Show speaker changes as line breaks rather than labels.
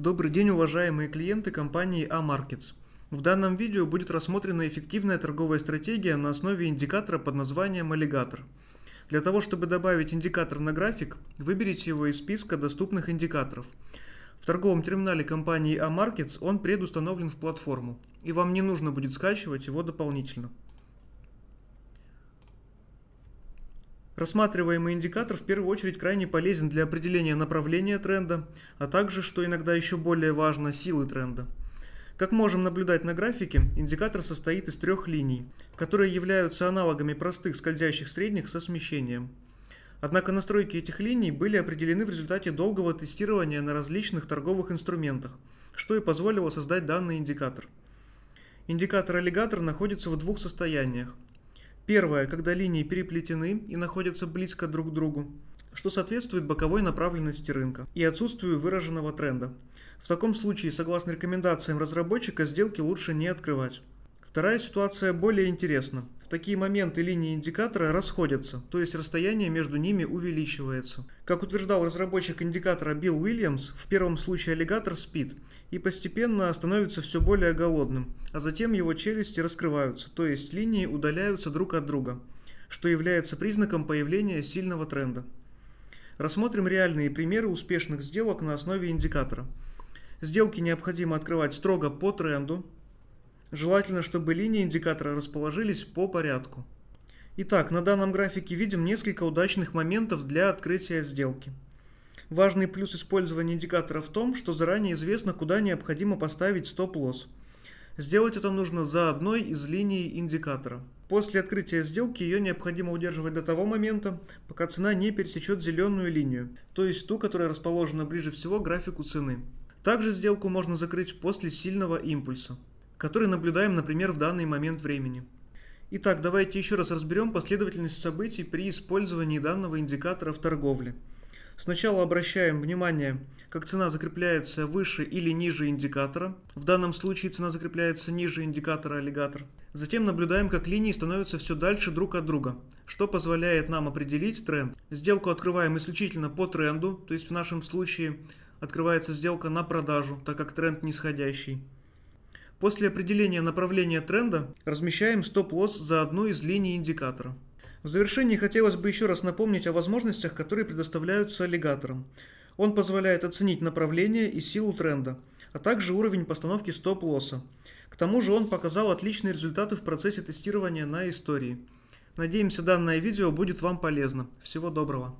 Добрый день, уважаемые клиенты компании A-Markets. В данном видео будет рассмотрена эффективная торговая стратегия на основе индикатора под названием «Аллигатор». Для того, чтобы добавить индикатор на график, выберите его из списка доступных индикаторов. В торговом терминале компании A-Markets он предустановлен в платформу, и вам не нужно будет скачивать его дополнительно. Рассматриваемый индикатор в первую очередь крайне полезен для определения направления тренда, а также, что иногда еще более важно, силы тренда. Как можем наблюдать на графике, индикатор состоит из трех линий, которые являются аналогами простых скользящих средних со смещением. Однако настройки этих линий были определены в результате долгого тестирования на различных торговых инструментах, что и позволило создать данный индикатор. Индикатор аллигатор находится в двух состояниях – Первое, когда линии переплетены и находятся близко друг к другу, что соответствует боковой направленности рынка и отсутствию выраженного тренда. В таком случае, согласно рекомендациям разработчика, сделки лучше не открывать. Вторая ситуация более интересна такие моменты линии индикатора расходятся, то есть расстояние между ними увеличивается. Как утверждал разработчик индикатора Билл Уильямс, в первом случае аллигатор спит и постепенно становится все более голодным, а затем его челюсти раскрываются, то есть линии удаляются друг от друга, что является признаком появления сильного тренда. Рассмотрим реальные примеры успешных сделок на основе индикатора. Сделки необходимо открывать строго по тренду, Желательно, чтобы линии индикатора расположились по порядку. Итак, на данном графике видим несколько удачных моментов для открытия сделки. Важный плюс использования индикатора в том, что заранее известно, куда необходимо поставить стоп-лосс. Сделать это нужно за одной из линий индикатора. После открытия сделки ее необходимо удерживать до того момента, пока цена не пересечет зеленую линию, то есть ту, которая расположена ближе всего к графику цены. Также сделку можно закрыть после сильного импульса который наблюдаем, например, в данный момент времени. Итак, давайте еще раз разберем последовательность событий при использовании данного индикатора в торговле. Сначала обращаем внимание, как цена закрепляется выше или ниже индикатора. В данном случае цена закрепляется ниже индикатора аллигатор. Затем наблюдаем, как линии становятся все дальше друг от друга, что позволяет нам определить тренд. Сделку открываем исключительно по тренду, то есть в нашем случае открывается сделка на продажу, так как тренд нисходящий. После определения направления тренда размещаем стоп-лосс за одну из линий индикатора. В завершении хотелось бы еще раз напомнить о возможностях, которые предоставляются аллигатором. Он позволяет оценить направление и силу тренда, а также уровень постановки стоп-лосса. К тому же он показал отличные результаты в процессе тестирования на истории. Надеемся, данное видео будет вам полезно. Всего доброго!